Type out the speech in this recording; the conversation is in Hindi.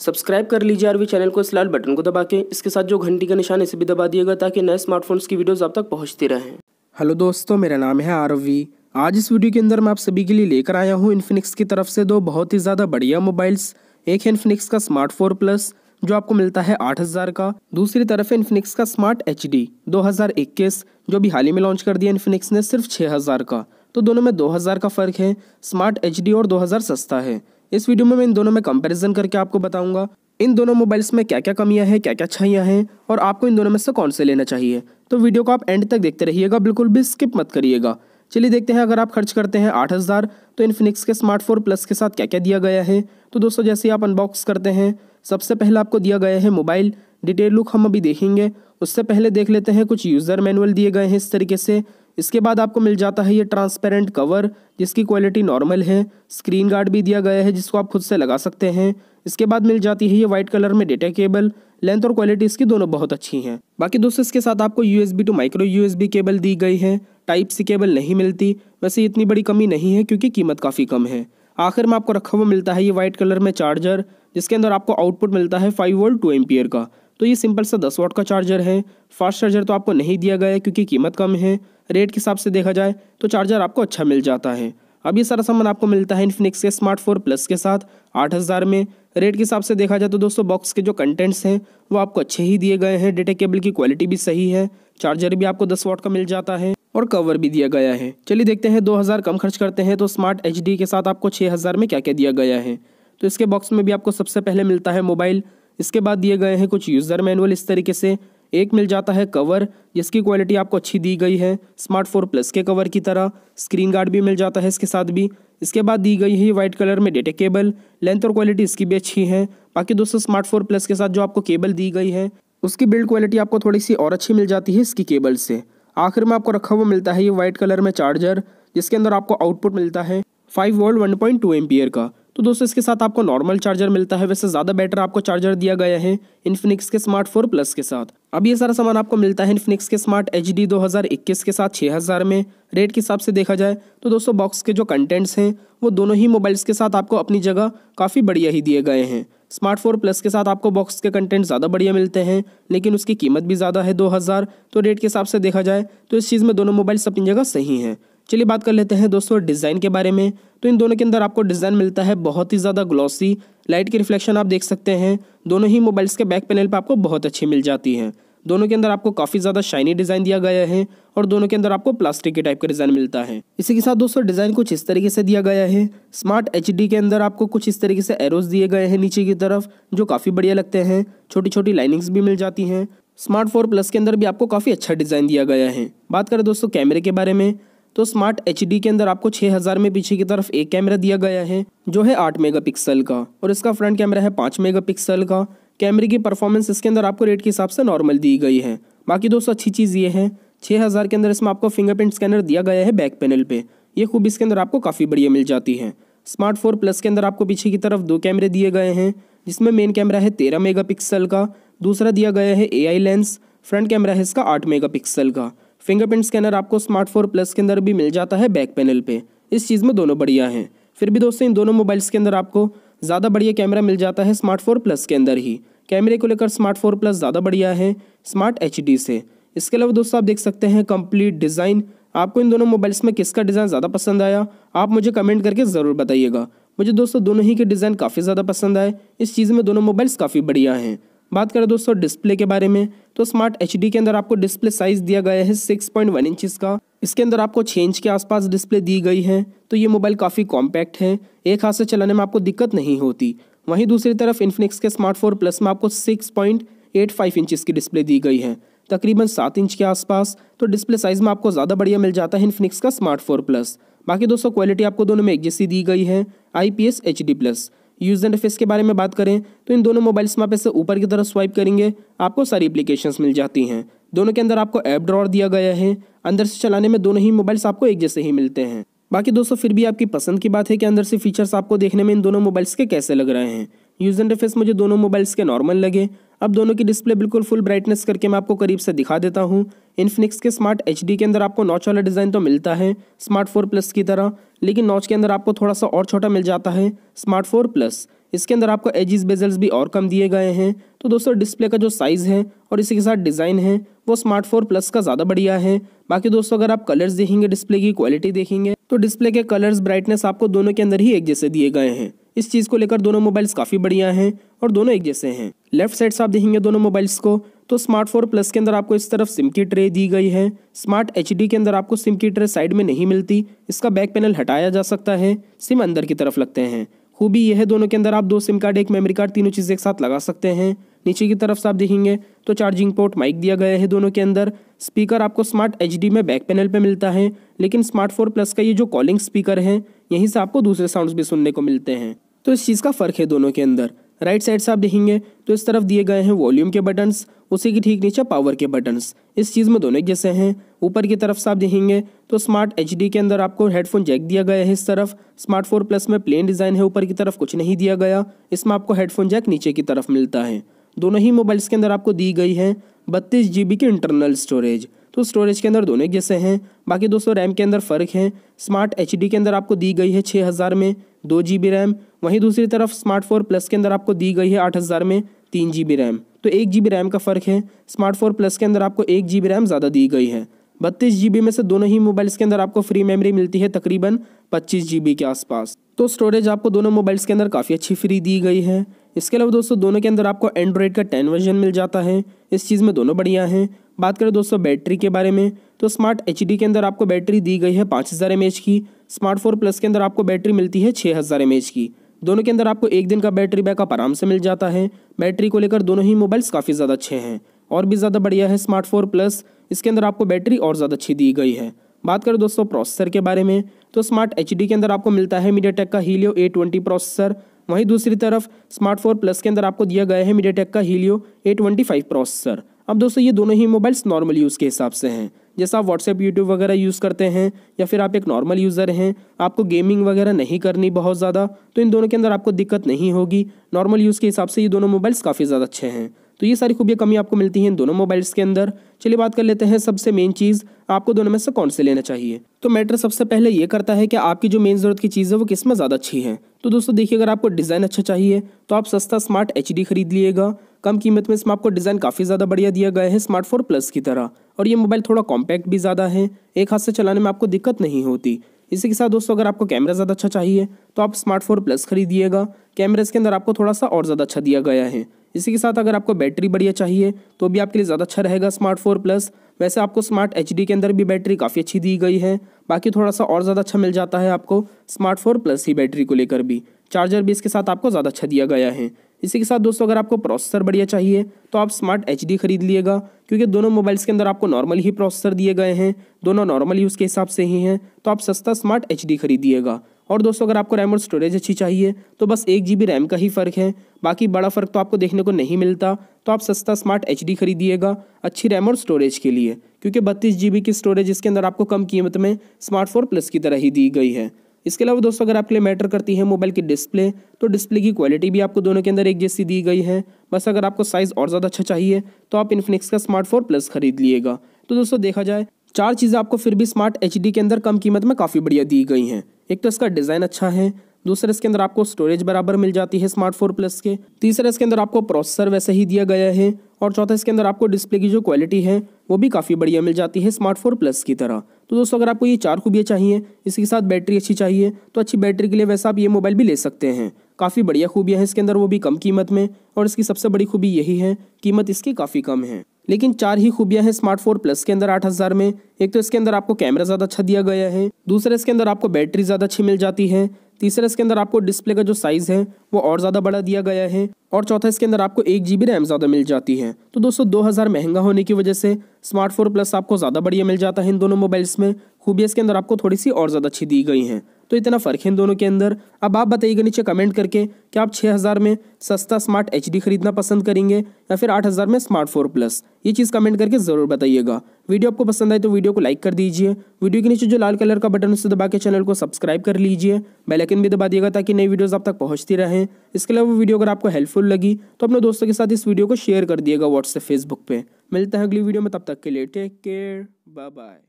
सब्सक्राइब कर लीजिए आरवी चैनल को इस लाल बटन को दबा के इसके साथ जो घंटी का निशान इसे भी दबा दिएगा ताकि नए स्मार्टफोन्स की वीडियोस आप तक पहुंचती रहें हेलो दोस्तों मेरा नाम है आरवी आज इस वीडियो के अंदर मैं आप सभी के लिए लेकर आया हूँ इन्फिनिक्स की तरफ से दो बहुत ही ज़्यादा बढ़िया मोबाइल्स एक है इन्फिनिक्स का स्मार्ट फोर प्लस जो आपको मिलता है आठ हज़ार का दूसरी तरफ है इन्फिनिक्स का स्मार्ट एच डी दो हज़ार इक्कीस जो भी हाल ही में लॉन्च कर दिया इन्फिनिक्स ने सिर्फ छः हज़ार का तो दोनों में दो हज़ार का फ़र्क है स्मार्ट एच डी और दो हज़ार सस्ता है इस वीडियो में मैं इन दोनों में कंपैरिजन करके आपको बताऊंगा इन दोनों मोबाइल्स में क्या क्या कमियां हैं क्या क्या अच्छाइयाँ हैं और आपको इन दोनों में से कौन से लेना चाहिए तो वीडियो को आप एंड तक देखते रहिएगा बिल्कुल भी स्किप मत करिएगा चलिए देखते हैं अगर आप खर्च करते हैं आठ हज़ार तो इनफिनिक्स के स्मार्ट फोर प्लस के साथ क्या क्या दिया गया है तो दोस्तों जैसे आप अनबॉक्स करते हैं सबसे पहले आपको दिया गया है मोबाइल डिटेल लुक हम अभी देखेंगे उससे पहले देख लेते हैं कुछ यूज़र मैनुअल दिए गए हैं इस तरीके से इसके बाद आपको मिल जाता है ये ट्रांसपेरेंट कवर जिसकी क्वालिटी नॉर्मल है स्क्रीन गार्ड भी दिया गया है जिसको आप खुद से लगा सकते हैं इसके बाद मिल जाती है ये वाइट कलर में डेटा केबल लेंथ और क्वालिटी इसकी दोनों बहुत अच्छी हैं बाकी दोस्तों इसके साथ आपको U to micro U cable दी गई है टाइप सी केबल नहीं मिलती वैसे इतनी बड़ी कमी नहीं है क्योंकि कीमत काफ़ी कम है आखिर में आपको रखा हुआ मिलता है ये वाइट कलर में चार्जर जिसके अंदर आपको आउटपुट मिलता है फाइव वोल्ट टू एम का तो ये सिंपल सा दस वाट का चार्जर है फास्ट चार्जर तो आपको नहीं दिया गया है क्योंकि कीमत कम है रेट के हिसाब से देखा जाए तो चार्जर आपको अच्छा मिल जाता है अब ये सारा सामान आपको मिलता है इन्फिनिक्स के स्मार्ट फोर प्लस के साथ आठ हज़ार में रेट के हिसाब से देखा जाए तो दोस्तों बॉक्स के जो कंटेंट्स हैं वो आपको अच्छे ही दिए गए हैं डेटा केबल की क्वालिटी भी सही है चार्जर भी आपको दस वाट का मिल जाता है और कवर भी दिया गया है चलिए देखते हैं हज़ार कम खर्च करते हैं तो स्मार्ट एच के साथ आपको हज़ार में क्या क्या दिया गया है तो इसके बॉक्स में भी आपको सबसे पहले मिलता है मोबाइल इसके बाद दिए गए हैं कुछ यूज़र मैनुअल इस तरीके से एक मिल जाता है कवर जिसकी क्वालिटी आपको अच्छी दी गई है स्मार्ट फोर प्लस के कवर की तरह स्क्रीन गार्ड भी मिल जाता है इसके साथ भी इसके बाद दी गई है वाइट कलर में डेटा केबल लेंथ और क्वालिटी इसकी भी अच्छी है बाकी दोस्तों स्मार्ट फोर प्लस के साथ जो आपको केबल दी गई है उसकी बिल्ड क्वालिटी आपको थोड़ी सी और अच्छी मिल जाती है इसकी केबल से आखिर में आपको रखा हुआ मिलता है ये वाइट कलर में चार्जर जिसके अंदर आपको आउटपुट मिलता है five volt one point two का तो दोस्तों इसके साथ आपको नॉर्मल चार्जर मिलता है वैसे ज़्यादा बेटर आपको चार्जर दिया गया है इन्फिनिक्स के स्मार्ट फोर प्लस के साथ अब ये सारा सामान आपको मिलता है इन्फिनिक्स के स्मार्ट एच डी दो हज़ार इक्कीस के साथ छः हज़ार में रेट के हिसाब से देखा जाए तो दोस्तों बॉक्स के जो कंटेंट्स हैं वो दोनों ही मोबाइल्स के साथ आपको अपनी जगह काफ़ी बढ़िया ही दिए गए हैं स्मार्ट फोर प्लस के साथ आपको बॉक्स के कंटेंट ज़्यादा बढ़िया मिलते हैं लेकिन उसकी कीमत भी ज़्यादा है दो हज़ार तो रेट के हिसाब से देखा जाए तो इस चीज़ में दोनों मोबाइल्स अपनी जगह सही हैं चलिए बात कर लेते हैं दोस्तों डिज़ाइन के बारे में तो इन दोनों के अंदर आपको डिज़ाइन मिलता है बहुत ही ज़्यादा ग्लॉसी लाइट की रिफ्लेक्शन आप देख सकते हैं दोनों ही मोबाइल्स के बैक पैनल पर आपको बहुत अच्छी मिल जाती है दोनों के अंदर आपको काफ़ी ज़्यादा शाइनी डिज़ाइन दिया गया है और दोनों के अंदर आपको प्लास्टिक के टाइप का डिज़ाइन मिलता है इसी के साथ दोस्तों डिज़ाइन कुछ इस तरीके से दिया गया है स्मार्ट एच के अंदर आपको कुछ इस तरीके से एरोज दिए गए हैं नीचे की तरफ जो काफ़ी बढ़िया लगते हैं छोटी छोटी लाइनिंग्स भी मिल जाती हैं स्मार्ट फोर प्लस के अंदर भी आपको काफ़ी अच्छा डिज़ाइन दिया गया है बात करें दोस्तों कैमरे के बारे में तो स्मार्ट एच के अंदर आपको 6000 में पीछे की तरफ एक कैमरा दिया गया है जो है 8 मेगापिक्सल का और इसका फ्रंट कैमरा है 5 मेगापिक्सल का कैमरे की परफॉर्मेंस इसके अंदर आपको रेट के हिसाब से नॉर्मल दी गई है बाकी दोस्तों अच्छी चीज़ ये है 6000 के अंदर इसमें आपको फिंगरप्रिंट स्कैनर दिया गया है बैक पैनल पे ये खूब इसके अंदर आपको काफ़ी बढ़िया मिल जाती है स्मार्ट फोर प्लस के अंदर आपको पीछे की तरफ दो कैमरे दिए गए हैं जिसमें मेन कैमरा है तेरह मेगापिक्सल का दूसरा दिया गया है एआई लेंस फ्रंट कैमरा है इसका आठ मेगापिक्सल का फिंगरप्रिंट स्कैनर आपको स्मार्ट फोर प्लस के अंदर भी मिल जाता है बैक पैनल पे इस चीज़ में दोनों बढ़िया हैं फिर भी दोस्तों इन दोनों मोबाइल्स के अंदर आपको ज़्यादा बढ़िया कैमरा मिल जाता है स्मार्ट फोर प्लस के अंदर ही कैमरे को लेकर स्मार्ट फोर प्लस ज़्यादा बढ़िया है स्मार्ट एच से इसके अलावा दोस्तों आप देख सकते हैं कंप्लीट डिज़ाइन आपको इन दोनों मोबाइल्स में किसका डिज़ाइन ज़्यादा पसंद आया आप मुझे कमेंट करके ज़रूर बताइएगा मुझे दोस्तों दोनों ही के डिज़ाइन काफ़ी ज़्यादा पसंद आए इस चीज़ में दोनों मोबाइल्स काफ़ी बढ़िया हैं बात करें दोस्तों डिस्प्ले के बारे में तो स्मार्ट एच के अंदर आपको डिस्प्ले साइज दिया गया है सिक्स पॉइंट इंचज का इसके अंदर आपको छः इंच के आसपास डिस्प्ले दी गई है तो ये मोबाइल काफ़ी कॉम्पैक्ट है एक हाथ से चलाने में आपको दिक्कत नहीं होती वहीं दूसरी तरफ इन्फिनिक्स के स्मार्ट फोर प्लस में आपको six point eight five inches की डिस्प्ले दी गई है तकरीबन सात इंच के आसपास तो डिस्प्ले साइज़ में आपको ज़्यादा बढ़िया मिल जाता है इन्फिनिक्स का स्मार्ट फोर प्लस बाकी दोस्तों क्वालिटी आपको दोनों में एक जैसी दी गई है I P S H D plus use and face के बारे में बात करें तो इन दोनों मोबाइल्स में आप ऐसे ऊपर की तरफ स्वाइप करेंगे आपको सारी एप्लीकेशंस मिल जाती हैं दोनों के अंदर आपको ऐप ड्रॉर दिया गया है अंदर से चलाने में दोनों ही मोबाइल्स आपको एक जैसे ही मिलते हैं बाकी दोस्तों फिर भी आपकी पसंद की बात है कि अंदर से फीचर्स आपको देखने में इन दोनों मोबाइल्स के कैसे लग रहे हैं यूज इंटरफेस मुझे दोनों मोबाइल्स के नॉर्मल लगे अब दोनों की डिस्प्ले बिल्कुल फुल ब्राइटनेस करके मैं आपको करीब से दिखा देता हूँ इन्फिनिक्स के स्मार्ट एच के अंदर आपको नॉच वाला डिज़ाइन तो मिलता है स्मार्ट फोर प्लस की तरह लेकिन नॉच के अंदर आपको थोड़ा सा और छोटा मिल जाता है स्मार्ट फोर प्लस इसके अंदर आपको एजिस बेजल्स भी और कम दिए गए हैं तो दोस्तों डिस्प्ले का जो साइज़ है और इसी के साथ डिज़ाइन है वो स्मार्ट फोर प्लस का ज़्यादा बढ़िया है बाकी दोस्तों अगर आप कलर्स देखेंगे डिस्प्ले की क्वालिटी देखेंगे तो डिस्प्ले के कलर्स ब्राइटनेस आपको दोनों के अंदर ही एक जैसे दिए गए हैं इस चीज़ को लेकर दोनों मोबाइल्स काफ़ी बढ़िया हैं और दोनों एक जैसे हैं लेफ्ट साइड से आप देखेंगे दोनों मोबाइल्स को तो स्मार्ट फोर प्लस के अंदर आपको इस तरफ सिम की ट्रे दी गई है स्मार्ट एच के अंदर आपको सिम की ट्रे साइड में नहीं मिलती इसका बैक पैनल हटाया जा सकता है सिम अंदर की तरफ लगते हैं खूबी यह है दोनों के अंदर आप दो सिम कार्ड एक मेमोरी कार्ड तीनों चीज़ें एक साथ लगा सकते हैं नीचे की तरफ से आप देखेंगे तो चार्जिंग पोर्ट माइक दिया गया है दोनों के अंदर स्पीकर आपको स्मार्ट एच में बैक पैनल पे मिलता है लेकिन स्मार्ट फोर प्लस का ये जो कॉलिंग स्पीकर है यहीं से आपको दूसरे साउंड्स भी सुनने को मिलते हैं तो इस चीज़ का फ़र्क है दोनों के अंदर राइट साइड से आप देखेंगे तो इस तरफ दिए गए हैं वॉल्यूम के बटन्स उसी के ठीक नीचे पावर के बटन्स इस चीज़ में दोनों जैसे हैं ऊपर की तरफ से आप देखेंगे तो स्मार्ट एच के अंदर आपको हेडफोन जैक दिया गया है इस तरफ स्मार्ट फोर प्लस में प्लेन डिज़ाइन है ऊपर की तरफ कुछ नहीं दिया गया इसमें आपको हेडफोन जैक नीचे की तरफ मिलता है दोनों ही मोबाइल्स के अंदर आपको दी गई है बत्तीस जी की इंटरनल स्टोरेज तो स्टोरेज के अंदर दोनों एक जैसे हैं बाकी दोस्तों रैम के अंदर फ़र्क है स्मार्ट एच के अंदर आपको दी गई है छः हज़ार में दो जी रैम वहीं दूसरी तरफ स्मार्ट फोर प्लस के अंदर आपको दी गई है आठ हज़ार में तीन जी रैम तो एक जी रैम का फ़र्क है स्मार्ट फोर प्लस के अंदर आपको एक जी रैम ज़्यादा दी गई है बत्तीस जी में से दोनों ही मोबाइल्स के अंदर आपको फ्री मेमोरी मिलती है तकरीबन पच्चीस जी के आसपास तो स्टोरेज आपको दोनों मोबाइल्स के अंदर काफ़ी अच्छी फ्री दी गई है इसके अलावा दोस्तों दोनों के अंदर आपको एंड्रॉयड का टेन वर्जन मिल जाता है इस चीज़ में दोनों बढ़िया हैं बात करें दोस्तों बैटरी के बारे में तो स्मार्ट एच के अंदर आपको बैटरी दी गई है पाँच हज़ार की स्मार्ट फोर प्लस के अंदर आपको बैटरी मिलती है छः हज़ार की दोनों के अंदर आपको एक दिन का बैटरी बैकअप आराम से मिल जाता है बैटरी को लेकर दोनों ही मोबाइल्स काफ़ी ज़्यादा अच्छे हैं और भी ज़्यादा बढ़िया है स्मार्ट फोर प्लस इसके अंदर आपको बैटरी और ज़्यादा अच्छी दी गई है बात करें दोस्तों प्रोसेसर के बारे में तो स्मार्ट एच के अंदर आपको मिलता है मीडिया का हीलियो ए ट्वेंटी प्रोसेसर वहीं दूसरी तरफ स्मार्ट फोर प्लस के अंदर आपको दिया गया है मीडिया का Helio A twenty five processor अब दोस्तों ये दोनों ही मोबाइल्स नॉर्मल यूज़ के हिसाब से हैं जैसा आप व्हाट्सएप यूट्यूब वगैरह यूज़ करते हैं या फिर आप एक नॉर्मल यूज़र हैं आपको गेमिंग वगैरह नहीं करनी बहुत ज़्यादा तो इन दोनों के अंदर आपको दिक्कत नहीं होगी नॉर्मल यूज़ के हिसाब से ये दोनों मोबाइल्स काफ़ी ज़्यादा अच्छे हैं तो ये सारी खूबियाँ कमी आपको मिलती हैं इन दोनों मोबाइल्स के अंदर चलिए बात कर लेते हैं सबसे मेन चीज़ आपको दोनों में से कौन से लेना चाहिए तो मैटर सबसे पहले ये करता है कि आपकी जो मेन ज़रूरत की चीज़ है वो किस में ज़्यादा अच्छी है तो दोस्तों देखिए अगर आपको डिज़ाइन अच्छा चाहिए तो आप सस्ता स्मार्ट एच खरीद लीजिएगा कम कीमत में इसमें आपको डिज़ाइन काफ़ी ज़्यादा बढ़िया दिया गया है स्मार्ट फोर प्लस की तरह और ये मोबाइल थोड़ा कॉम्पैक्ट भी ज़्यादा है एक हाथ से चलाने में आपको दिक्कत नहीं होती इसी के साथ दोस्तों अगर आपको कैमरा ज़्यादा अच्छा चाहिए तो आप स्मार्ट फोर प्लस खरीदिएगा कैमरा इसके अंदर आपको थोड़ा सा और ज़्यादा अच्छा दिया गया है इसी के साथ अगर आपको बैटरी बढ़िया चाहिए तो भी आपके लिए ज़्यादा अच्छा रहेगा स्मार्ट फोर प्लस वैसे आपको स्मार्ट एच के अंदर भी बैटरी काफ़ी अच्छी दी गई है बाकी थोड़ा सा और ज़्यादा अच्छा मिल जाता है आपको स्मार्ट फोर प्लस ही बैटरी को लेकर भी चार्जर भी इसके साथ आपको ज़्यादा अच्छा दिया गया है इसी के साथ दोस्तों अगर आपको प्रोसेसर बढ़िया चाहिए तो आप स्मार्ट एच खरीद लिएगा क्योंकि दोनों मोबाइल्स के अंदर आपको नॉर्मल ही प्रोसेसर दिए गए हैं दोनों नॉर्मल यूज़ के हिसाब से ही हैं तो आप सस्ता स्मार्ट एच खरीदिएगा और दोस्तों अगर आपको रैम और स्टोरेज अच्छी चाहिए तो बस एक जी रैम का ही फ़र्क है बाकी बड़ा फ़र्क तो आपको देखने को नहीं मिलता तो आप सस्ता स्मार्ट एच खरीदिएगा अच्छी रैम और स्टोरेज के लिए क्योंकि बत्तीस जी की स्टोरेज इसके अंदर आपको कम कीमत में स्मार्ट फोर प्लस की तरह ही दी गई है इसके अलावा दोस्तों अगर आपके लिए मैटर करती है मोबाइल की डिस्प्ले तो डिस्प्ले की क्वालिटी भी आपको दोनों के अंदर एक जैसी दी गई है बस अगर आपको साइज़ और ज़्यादा अच्छा चाहिए तो आप इन्फिनिक्स का स्मार्ट फोर प्लस खरीद लिएगा तो दोस्तों देखा जाए चार चीज़ें आपको फिर भी स्मार्ट एच के अंदर कम कीमत में काफ़ी बढ़िया दी गई हैं एक तो इसका डिज़ाइन अच्छा है दूसरा इसके अंदर आपको स्टोरेज बराबर मिल जाती है स्मार्ट फोर प्लस के तीसरा इसके अंदर आपको प्रोसेसर वैसे ही दिया गया है और चौथा इसके अंदर आपको डिस्प्ले की जो क्वालिटी है वो भी काफ़ी बढ़िया मिल जाती है स्मार्ट फोर प्लस की तरह तो दोस्तों अगर आपको ये चार खूबियाँ चाहिए इसके साथ बैटरी अच्छी चाहिए तो अच्छी बैटरी के लिए वैसा आप ये मोबाइल भी ले सकते हैं काफ़ी बढ़िया खूबियाँ हैं इसके अंदर वो भी कम कीमत में और इसकी सबसे बड़ी खूबी यही है कीमत इसकी काफ़ी कम है लेकिन चार ही खूबियां हैं स्मार्ट फोर प्लस के अंदर आठ हजार में एक तो इसके अंदर आपको कैमरा ज़्यादा अच्छा दिया गया है दूसरा इसके अंदर आपको बैटरी ज़्यादा अच्छी मिल जाती है तीसरा इसके अंदर आपको डिस्प्ले का जो साइज़ है वो और ज़्यादा बड़ा दिया गया है और चौथा इसके अंदर आपको एक जी रैम ज़्यादा मिल जाती है तो दोस्तों दो हज़ार महंगा होने की वजह से स्मार्ट फोर प्लस आपको ज़्यादा बढ़िया मिल जाता है इन दोनों मोबाइल्स में खूबियां इसके अंदर आपको थोड़ी सी और ज़्यादा अच्छी दी गई हैं तो इतना फ़र्क है इन दोनों के अंदर अब आप बताइएगा नीचे कमेंट करके कि आप 6000 में सस्ता स्मार्ट एच खरीदना पसंद करेंगे या फिर 8000 में स्मार्ट फोर प्लस ये चीज़ कमेंट करके ज़रूर बताइएगा वीडियो आपको पसंद आए तो वीडियो को लाइक कर दीजिए वीडियो के नीचे जो लाल कलर का बटन उसे दबा के चैनल को सब्सक्राइब कर लीजिए बेलैकन भी दबा दिएगा ताकि नई वीडियोज़ आप तक पहुँचती रहें इसके अलावा वीडियो अगर आपको हेल्पफुल लगी तो अपने दोस्तों के साथ इस वीडियो को शेयर कर दिएगा व्हाट्सएप फेसबुक पर मिलता है अगली वीडियो में तब तक के लिए टेक केयर बाय बाय